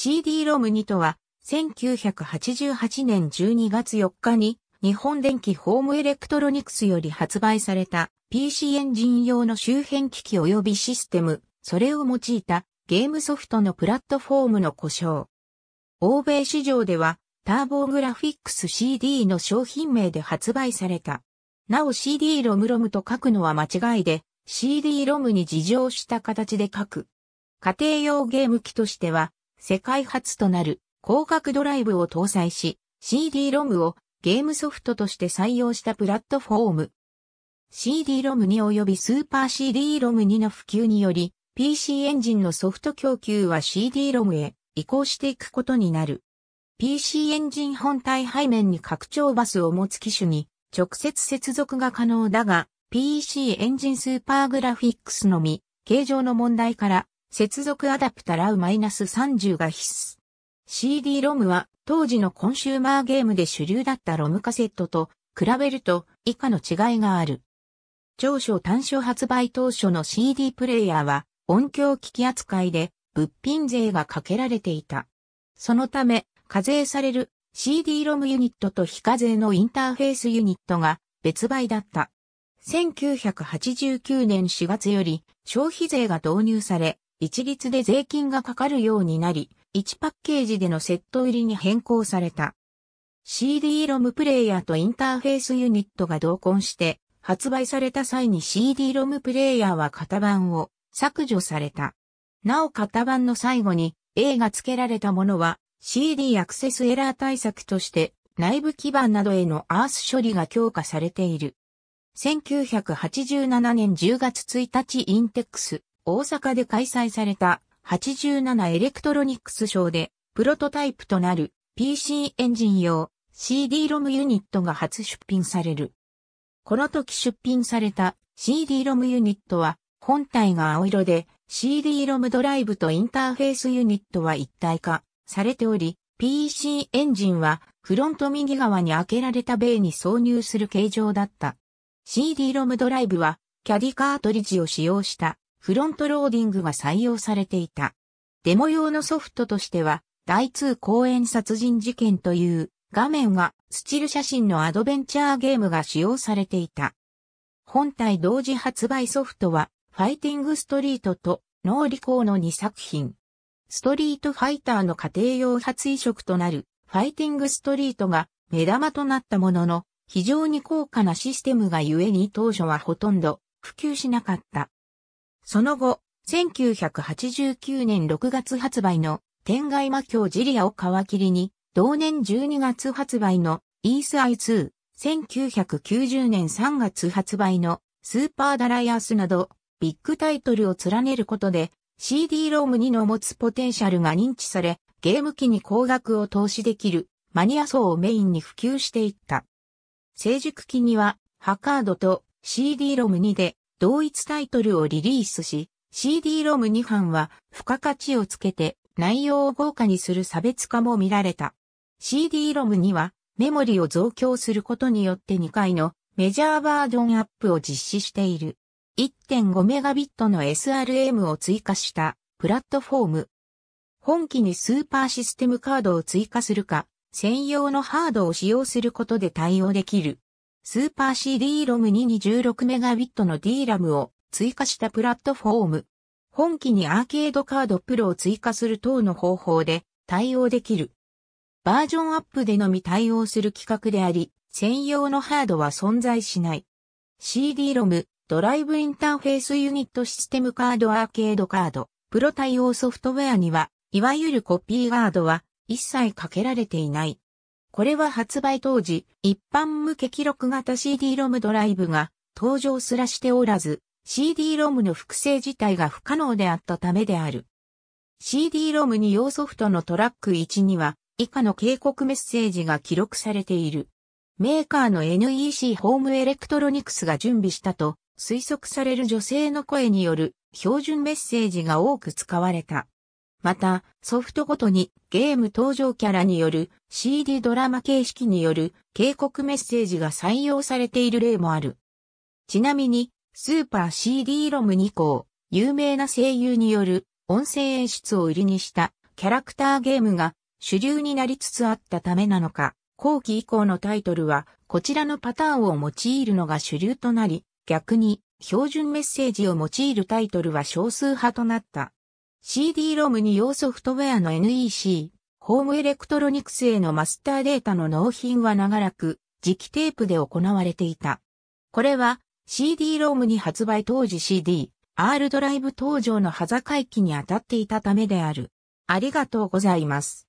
CD-ROM2 とは、1988年12月4日に、日本電機ホームエレクトロニクスより発売された PC エンジン用の周辺機器及びシステム、それを用いたゲームソフトのプラットフォームの故障。欧米市場ではターボグラフィックス CD の商品名で発売された。なお CD ロムロムと書くのは間違いで CD ロムに事情した形で書く。家庭用ゲーム機としては世界初となる広角ドライブを搭載し、CD-ROM をゲームソフトとして採用したプラットフォーム。CD-ROM2 及びスーパー CD-ROM2 の普及により、PC エンジンのソフト供給は CD-ROM へ移行していくことになる。PC エンジン本体背面に拡張バスを持つ機種に直接接続が可能だが、PC エンジンスーパーグラフィックスのみ、形状の問題から接続アダプタラウ -30 が必須。CD-ROM は当時のコンシューマーゲームで主流だったロムカセットと比べると以下の違いがある。長所短所発売当初の CD プレイヤーは音響機器扱いで物品税がかけられていた。そのため課税される CD-ROM ユニットと非課税のインターフェースユニットが別売だった。1989年4月より消費税が導入され、一律で税金がかかるようになり、1パッケージでのセット売りに変更された。CD-ROM プレイヤーとインターフェースユニットが同梱して、発売された際に CD-ROM プレイヤーは型番を削除された。なお型番の最後に A が付けられたものは CD アクセスエラー対策として内部基盤などへのアース処理が強化されている。1987年10月1日インテックス大阪で開催された87エレクトロニクス賞でプロトタイプとなる PC エンジン用 CD-ROM ユニットが初出品される。この時出品された CD-ROM ユニットは本体が青色で CD-ROM ドライブとインターフェースユニットは一体化されており PC エンジンはフロント右側に開けられたベイに挿入する形状だった。CD-ROM ドライブはキャディカートリッジを使用したフロントローディングが採用されていた。デモ用のソフトとしては、大通公園殺人事件という画面がスチル写真のアドベンチャーゲームが使用されていた。本体同時発売ソフトは、ファイティングストリートとノーリコーの2作品。ストリートファイターの家庭用初移植となるファイティングストリートが目玉となったものの、非常に高価なシステムが故に当初はほとんど普及しなかった。その後、1989年6月発売の天外魔境ジリアを皮切りに、同年12月発売のイースアイ2、1990年3月発売のスーパーダライアースなど、ビッグタイトルを連ねることで、CD-ROM 2の持つポテンシャルが認知され、ゲーム機に高額を投資できるマニア層をメインに普及していった。成熟期には、ハカードと CD-ROM2 で同一タイトルをリリースし、CD-ROM2 版は付加価値をつけて内容を豪華にする差別化も見られた。CD-ROM にはメモリを増強することによって2回のメジャーバージョンアップを実施している。1 5ガビットの SRM を追加したプラットフォーム。本機にスーパーシステムカードを追加するか、専用のハードを使用することで対応できる。スーパー CD r o m 2に 16MB の DRAM を追加したプラットフォーム。本機にアーケードカードプロを追加する等の方法で対応できる。バージョンアップでのみ対応する規格であり、専用のハードは存在しない。CD-ROM、ドライブインターフェースユニットシステムカードアーケードカード、プロ対応ソフトウェアには、いわゆるコピーガードは一切かけられていない。これは発売当時、一般向け記録型 CD-ROM ドライブが登場すらしておらず、CD-ROM の複製自体が不可能であったためである。CD-ROM に用ソフトのトラック1には、以下の警告メッセージが記録されている。メーカーの NEC ホームエレクトロニクスが準備したと推測される女性の声による標準メッセージが多く使われた。また、ソフトごとにゲーム登場キャラによる CD ドラマ形式による警告メッセージが採用されている例もある。ちなみに、スーパー CD ロム2項、有名な声優による音声演出を売りにしたキャラクターゲームが主流になりつつあったためなのか、後期以降のタイトルはこちらのパターンを用いるのが主流となり、逆に標準メッセージを用いるタイトルは少数派となった。CD-ROM に用ソフトウェアの NEC、ホームエレクトロニクスへのマスターデータの納品は長らく、磁気テープで行われていた。これは CD-ROM に発売当時 CD、R ドライブ登場の端境期に当たっていたためである。ありがとうございます。